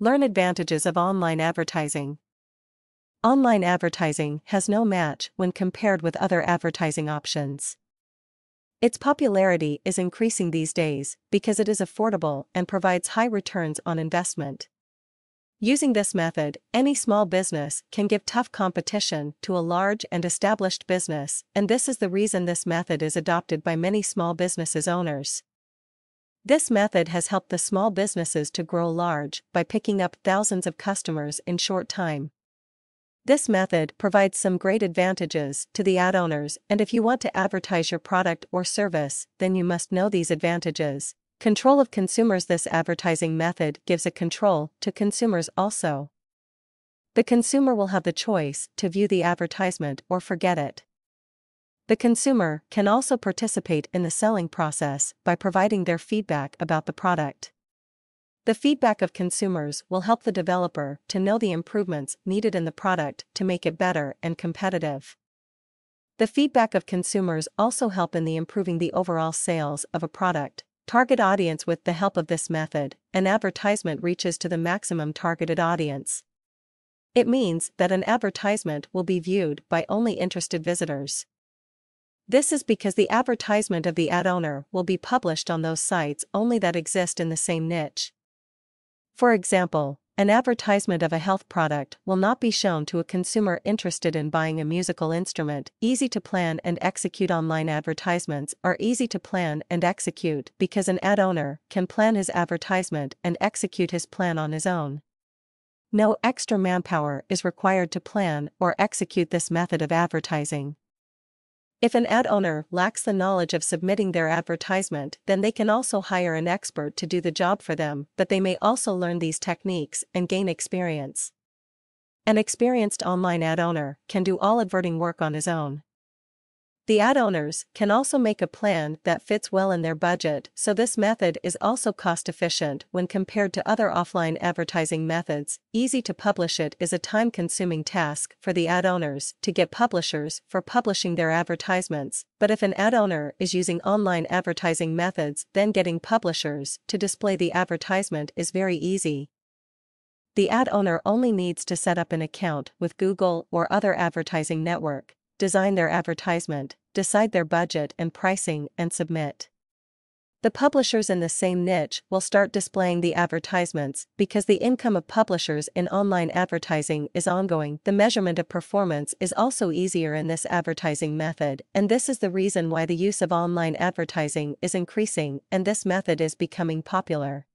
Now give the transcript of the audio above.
Learn advantages of online advertising. Online advertising has no match when compared with other advertising options. Its popularity is increasing these days because it is affordable and provides high returns on investment. Using this method, any small business can give tough competition to a large and established business, and this is the reason this method is adopted by many small businesses owners. This method has helped the small businesses to grow large by picking up thousands of customers in short time. This method provides some great advantages to the ad owners, and if you want to advertise your product or service, then you must know these advantages. Control of consumers This advertising method gives a control to consumers also. The consumer will have the choice to view the advertisement or forget it. The consumer can also participate in the selling process by providing their feedback about the product. The feedback of consumers will help the developer to know the improvements needed in the product to make it better and competitive. The feedback of consumers also help in the improving the overall sales of a product. Target audience with the help of this method, an advertisement reaches to the maximum targeted audience. It means that an advertisement will be viewed by only interested visitors. This is because the advertisement of the ad owner will be published on those sites only that exist in the same niche. For example, an advertisement of a health product will not be shown to a consumer interested in buying a musical instrument. Easy to plan and execute online advertisements are easy to plan and execute because an ad owner can plan his advertisement and execute his plan on his own. No extra manpower is required to plan or execute this method of advertising. If an ad owner lacks the knowledge of submitting their advertisement, then they can also hire an expert to do the job for them, but they may also learn these techniques and gain experience. An experienced online ad owner can do all adverting work on his own. The ad owners can also make a plan that fits well in their budget, so this method is also cost efficient when compared to other offline advertising methods. Easy to publish it is a time consuming task for the ad owners to get publishers for publishing their advertisements, but if an ad owner is using online advertising methods, then getting publishers to display the advertisement is very easy. The ad owner only needs to set up an account with Google or other advertising network design their advertisement, decide their budget and pricing, and submit. The publishers in the same niche will start displaying the advertisements because the income of publishers in online advertising is ongoing. The measurement of performance is also easier in this advertising method, and this is the reason why the use of online advertising is increasing and this method is becoming popular.